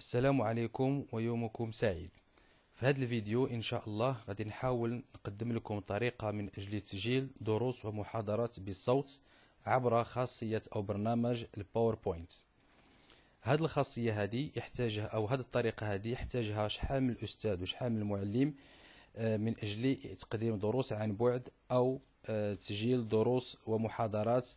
السلام عليكم ويومكم سعيد في هذا الفيديو ان شاء الله غادي نحاول نقدم لكم طريقه من اجل تسجيل دروس ومحاضرات بالصوت عبر خاصيه او برنامج الباوربوينت هذه الخاصيه هذه يحتاجها او هذه الطريقه هذه يحتاجها شحال من الاستاذ وشحال من المعلم آه، من اجل تقديم دروس عن بعد او آه، تسجيل دروس ومحاضرات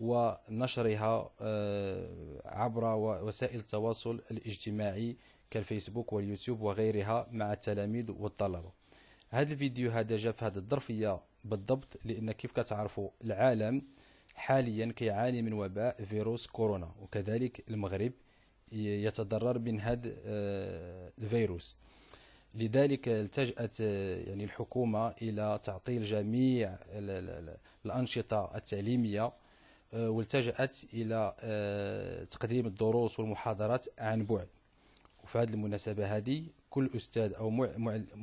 ونشرها آه، عبر وسائل التواصل الاجتماعي كالفيسبوك واليوتيوب وغيرها مع التلاميذ والطلبة هذا الفيديو هذا جاء في هذه الظرفية بالضبط لأن كيف كتعرفوا العالم حاليا كيعاني من وباء فيروس كورونا وكذلك المغرب يتضرر من هذا آه، الفيروس لذلك التجأت آه، يعني الحكومة إلى تعطيل جميع الأنشطة التعليمية آه، والتجأت إلى آه، تقديم الدروس والمحاضرات عن بعد وفي هذه المناسبة هذه كل أستاذ أو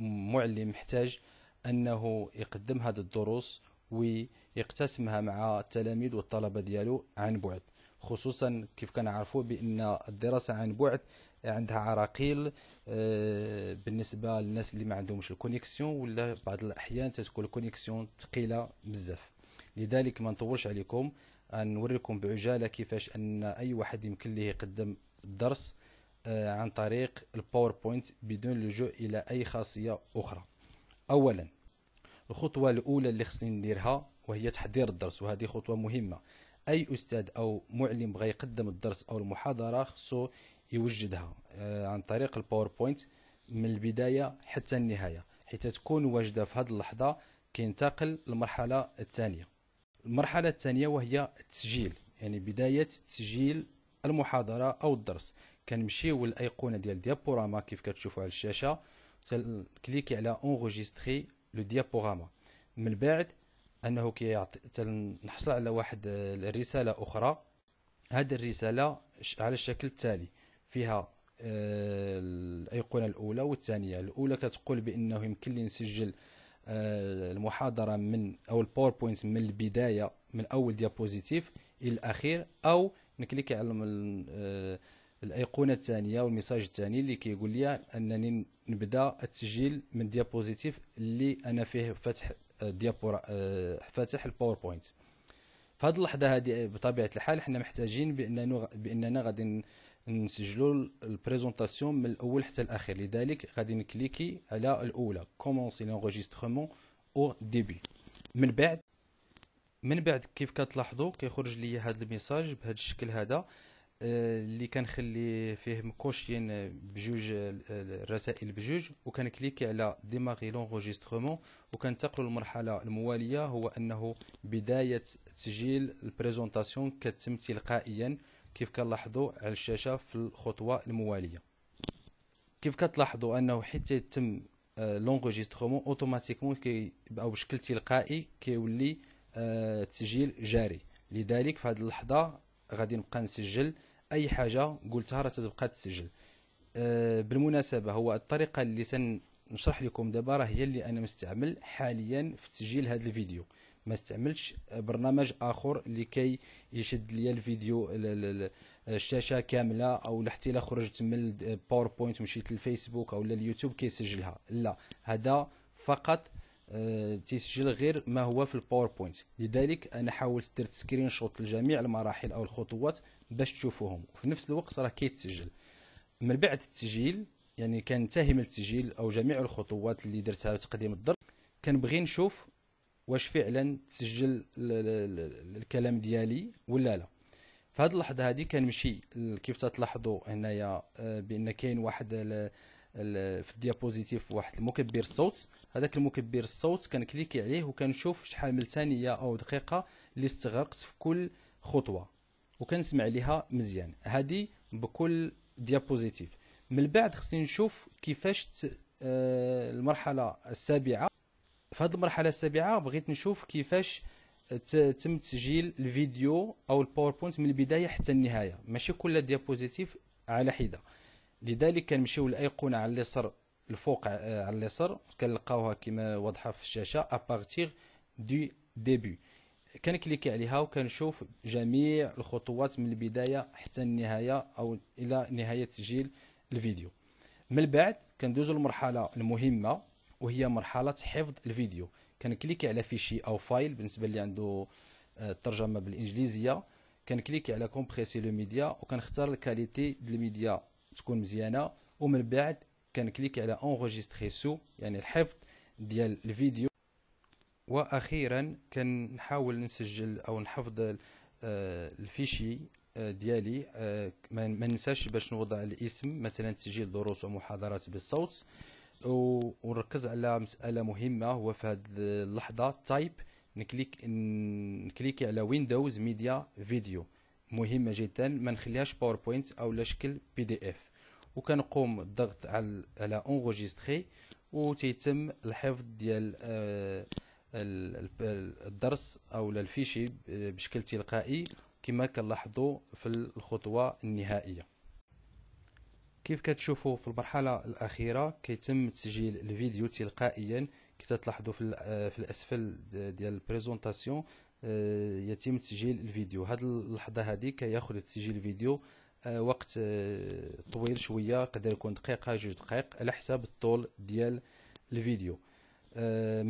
معلم محتاج أنه يقدم هذه الدروس ويقتسمها مع التلاميذ والطلبة ديالو عن بعد خصوصا كيف عارفوا بأن الدراسة عن بعد عندها عراقيل آه، بالنسبة للناس اللي ما عندهمش الكونيكسيون ولا بعض الأحيان تتكون الكونيكسيون ثقيلة بزاف لذلك ما نطولش عليكم نوريكم بعجاله كيفاش ان اي واحد يمكن ليه يقدم الدرس آه، عن طريق الباوربوينت بدون اللجوء الى اي خاصيه اخرى اولا الخطوه الاولى اللي خصني نديرها وهي تحضير الدرس وهذه خطوه مهمه اي استاذ او معلم بغى يقدم الدرس او المحاضره خصو يوجدها آه، عن طريق الباوربوينت من البدايه حتى النهايه حيت تكون واجده في هذه اللحظه كينتقل للمرحله الثانيه المرحله الثانيه وهي التسجيل يعني بدايه تسجيل المحاضره او الدرس كنمشيو للايقونه ديال ديابوراما كيف كتشوفوا على الشاشه تكليكي على اونغوجيستري لو ديابوراما من بعد انه كيعطي تنحصل على واحد الرساله اخرى هذه الرساله على الشكل التالي فيها آه، الايقونه الاولى والثانيه الاولى كتقول بانه يمكن لي نسجل آه، المحاضره من او الباوربوينت من البدايه من اول ديابوزيتيف الى الاخير او نكليكي على آه، الايقونه الثانيه والميساج الثاني اللي كيقول لي انني نبدا التسجيل من ديابوزيتيف اللي انا فيه فتح ديابورا آه، فاتح الباوربوينت في هذه اللحظه هذه بطبيعه الحال حنا محتاجين باننا باننا غادي نسجلوا البريزونطاسيون من الاول حتى الاخير لذلك غادي نكليكي على الاولى كومونسي لونغيستخمون او ديبي من بعد من بعد كيف كتلاحظوا كيخرج لي هذا الميساج بهذا الشكل هذا آه، اللي كنخلي فيه مكوشين بجوج الرسائل آه، بجوج وكنكليكي على ديماغي لونغوجيسترومون وكنتقلوا للمرحله المواليه هو انه بدايه تسجيل البريزونطاسيون كتم تلقائيا كيف كنلاحظوا على الشاشه في الخطوه المواليه كيف كتلاحظوا انه حتى يتم آه، لونغوجيسترومون اوتوماتيكمون كي او بشكل تلقائي كيولي التسجيل آه، جاري لذلك في هذه اللحظه غادي نبقى نسجل اي حاجه قلتها راه تتبقى تسجل آه، بالمناسبه هو الطريقه اللي سنشرح لكم دابا راه هي اللي انا مستعمل حاليا في تسجيل هذا الفيديو ما استعملتش برنامج اخر لكي يشد ليا الفيديو الشاشه كامله او حتى الا خرجت من باوربوينت ومشيت للفيسبوك او لليوتيوب كيسجلها لا هذا فقط آه، تسجيل غير ما هو في الباوربوينت لذلك انا حاولت درت سكرين شوت لجميع المراحل او الخطوات باش تشوفوهم وفي نفس الوقت راه كيتسجل من بعد التسجيل يعني كنتهي من التسجيل او جميع الخطوات اللي درتها لتقديم تقديم الضرب كنبغي نشوف واش فعلا تسجل الكلام ديالي ولا لا في هذه اللحظه هذه كنمشي كيف تلاحظوا هنايا آه، بان كاين واحد في الديابوزيتيف واحد المكبر الصوت هذاك المكبر الصوت كنكليكي عليه وكنشوف شحال من ثانيه او دقيقه اللي استغرقت في كل خطوه وكنسمع ليها مزيان هذه بكل ديابوزيتيف من بعد خصني نشوف كيفاش آه، المرحله السابعه في هذه المرحله السابعه بغيت نشوف كيفاش تم تسجيل الفيديو او الباوربوينت من البدايه حتى النهايه ماشي كل ديابوزيتيف على حده لذلك كنمشيو للايقونه على اليسار الفوق آه، على اليسار كنلقاوها كما واضحه في الشاشه ابارتيغ دو ديبي كنكليكي عليها وكنشوف جميع الخطوات من البدايه حتى النهايه او الى نهايه تسجيل الفيديو من بعد كندوزو للمرحله المهمه وهي مرحله حفظ الفيديو كان كليك على فيشي او فايل بالنسبه اللي عنده آه، الترجمه بالانجليزيه كان كليك على كومبريسي لو ميديا وكنختار الكاليتي ديال الميديا تكون مزيانه ومن بعد كان كليك على اونغوجيستري سو يعني الحفظ ديال الفيديو واخيرا كنحاول نسجل او نحفظ آه، الفيشي آه، ديالي ما ننساش باش نوضع الاسم مثلا تسجيل دروس ومحاضرات بالصوت ونركز على مساله مهمه هو في هذه اللحظه تايب نكليك نكليكي على ويندوز ميديا فيديو مهمه جدا ما نخليهاش باوربوينت او لا شكل بي دي اف وكنقوم الضغط على على اونغوجيستري وتيتم الحفظ ديال آه، الدرس او الفيشي آه، بشكل تلقائي كما كنلاحظوا في الخطوه النهائيه كيف كتشوفوا في المرحله الاخيره كيتم تسجيل الفيديو تلقائيا كي تلاحظوا في آه، في الاسفل ديال البريزونطاسيون آه، يتم تسجيل الفيديو هاد اللحظه هذه كياخذ تسجيل الفيديو آه، وقت طويل شويه قدر يكون دقيقه جوج دقائق على حساب الطول ديال الفيديو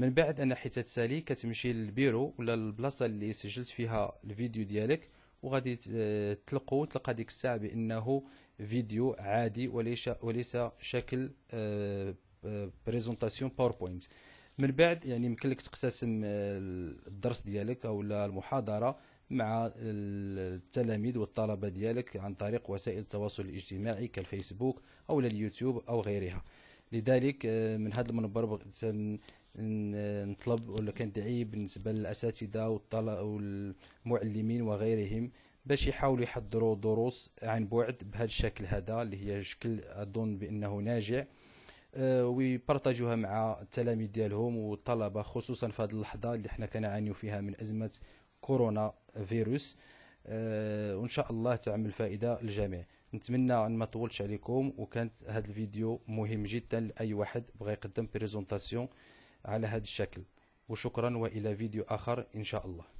من بعد انا حيت تسالي كتمشي للبيرو ولا البلاصه اللي سجلت فيها الفيديو ديالك وغادي تلقوا تلقى ديك الساعه بانه فيديو عادي وليس وليس شكل آه، آه، بريزونطاسيون باوربوينت من بعد يعني يمكن لك تقتسم آه، الدرس ديالك او المحاضره مع التلاميذ والطلبه ديالك عن طريق وسائل التواصل الاجتماعي كالفيسبوك او اليوتيوب او غيرها لذلك من هذا المنبر نطلب ولا كندعي بالنسبه للاساتذه والطلبه والمعلمين وغيرهم باش يحاولوا يحضروا دروس عن بعد بهذا الشكل هذا اللي هي شكل اظن بانه ناجع آه، ويبارطاجوها مع التلاميذ ديالهم والطلبه خصوصا في هذه اللحظه اللي حنا كنعانيو فيها من ازمه كورونا فيروس آه، وان شاء الله تعمل فائده للجميع نتمنى ان ما طولش عليكم وكانت هذا الفيديو مهم جدا لاي واحد بغى يقدم بريزونطاسيون على هذا الشكل وشكرا وإلى فيديو آخر إن شاء الله